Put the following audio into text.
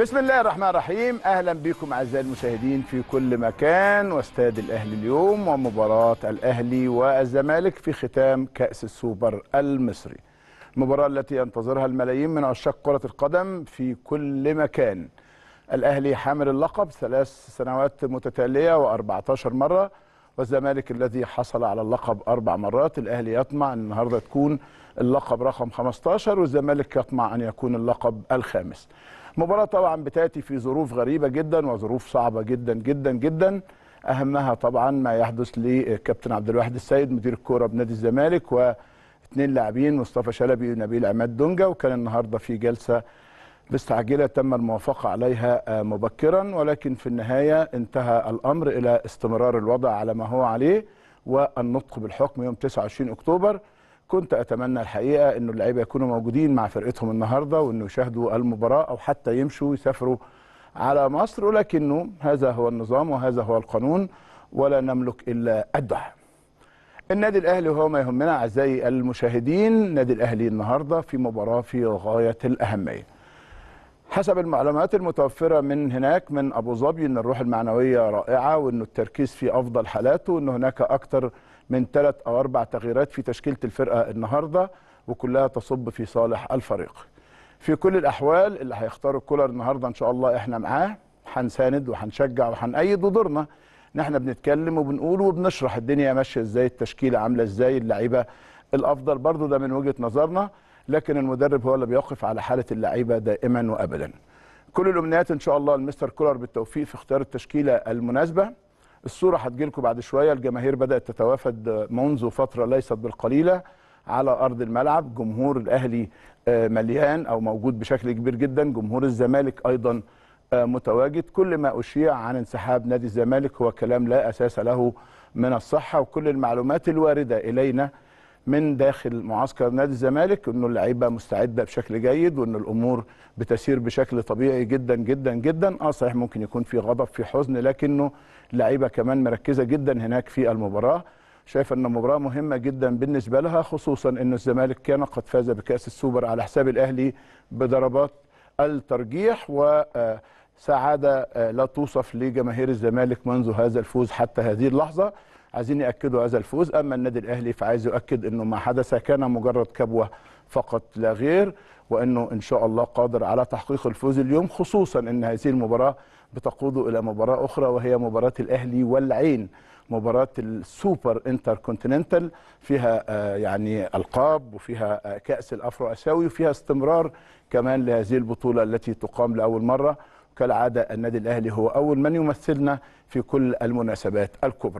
بسم الله الرحمن الرحيم اهلا بكم اعزائي المشاهدين في كل مكان واستاد الاهلي اليوم ومباراه الاهلي والزمالك في ختام كاس السوبر المصري المباراه التي ينتظرها الملايين من عشاق كره القدم في كل مكان الاهلي حامل اللقب ثلاث سنوات متتاليه و14 مره والزمالك الذي حصل على اللقب اربع مرات الاهلي يطمع ان النهارده تكون اللقب رقم 15 والزمالك يطمع ان يكون اللقب الخامس مباراة طبعا بتاتي في ظروف غريبة جدا وظروف صعبة جدا جدا جدا أهمها طبعا ما يحدث لكابتن عبد الواحد السيد مدير الكورة بنادي الزمالك واثنين لاعبين مصطفى شلبي ونبيل عماد دونجا وكان النهاردة في جلسة مستعجلة تم الموافقة عليها آه، مبكرا ولكن في النهاية انتهى الأمر إلى استمرار الوضع على ما هو عليه والنطق بالحكم يوم 29 أكتوبر كنت اتمنى الحقيقه انه اللعيبه يكونوا موجودين مع فرقتهم النهارده وانه يشاهدوا المباراه او حتى يمشوا يسافروا على مصر ولكنه هذا هو النظام وهذا هو القانون ولا نملك الا الدعاء. النادي الاهلي وهو ما يهمنا اعزائي المشاهدين، النادي الاهلي النهارده في مباراه في غايه الاهميه. حسب المعلومات المتوفرة من هناك من أبو ظبي أن الروح المعنوية رائعة وأن التركيز في أفضل حالاته وأن هناك أكثر من ثلاث أو أربع تغييرات في تشكيلة الفرقة النهاردة وكلها تصب في صالح الفريق في كل الأحوال اللي هيختاروا الكولر النهاردة إن شاء الله إحنا معاه هنساند وهنشجع وهنأيد ودورنا ان احنا بنتكلم وبنقول وبنشرح الدنيا ماشيه ازاي التشكيله عامله ازاي اللعيبه الافضل برضو ده من وجهه نظرنا لكن المدرب هو اللي بيوقف على حاله اللعيبه دائما وابدا كل الامنيات ان شاء الله لمستر كولر بالتوفيق في اختيار التشكيله المناسبه الصوره هتجيلكم بعد شويه الجماهير بدات تتوافد منذ فتره ليست بالقليله على ارض الملعب جمهور الاهلي آه، مليان او موجود بشكل كبير جدا جمهور الزمالك ايضا آه، متواجد كل ما اشيع عن انسحاب نادي الزمالك هو كلام لا اساس له من الصحه وكل المعلومات الوارده الينا من داخل معسكر نادي الزمالك انه اللعيبه مستعده بشكل جيد وان الامور بتسير بشكل طبيعي جدا جدا جدا اه صحيح ممكن يكون في غضب في حزن لكنه اللعيبه كمان مركزه جدا هناك في المباراه شايف ان المباراه مهمه جدا بالنسبه لها خصوصا ان الزمالك كان قد فاز بكاس السوبر على حساب الاهلي بضربات الترجيح و آه، سعاده آه، لا توصف لجماهير الزمالك منذ هذا الفوز حتى هذه اللحظه عايزين ياكدوا هذا الفوز اما النادي الاهلي فعايز يؤكد انه ما حدث كان مجرد كبوه فقط لا غير وانه ان شاء الله قادر على تحقيق الفوز اليوم خصوصا ان هذه المباراه بتقوده الى مباراه اخرى وهي مباراه الاهلي والعين مباراه السوبر انتر كونتيننتال فيها آه، يعني القاب وفيها آه، كاس الافرو اساوي وفيها استمرار كمان لهذه البطوله التي تقام لاول مره كالعاده النادي الاهلي هو اول من يمثلنا في كل المناسبات الكبرى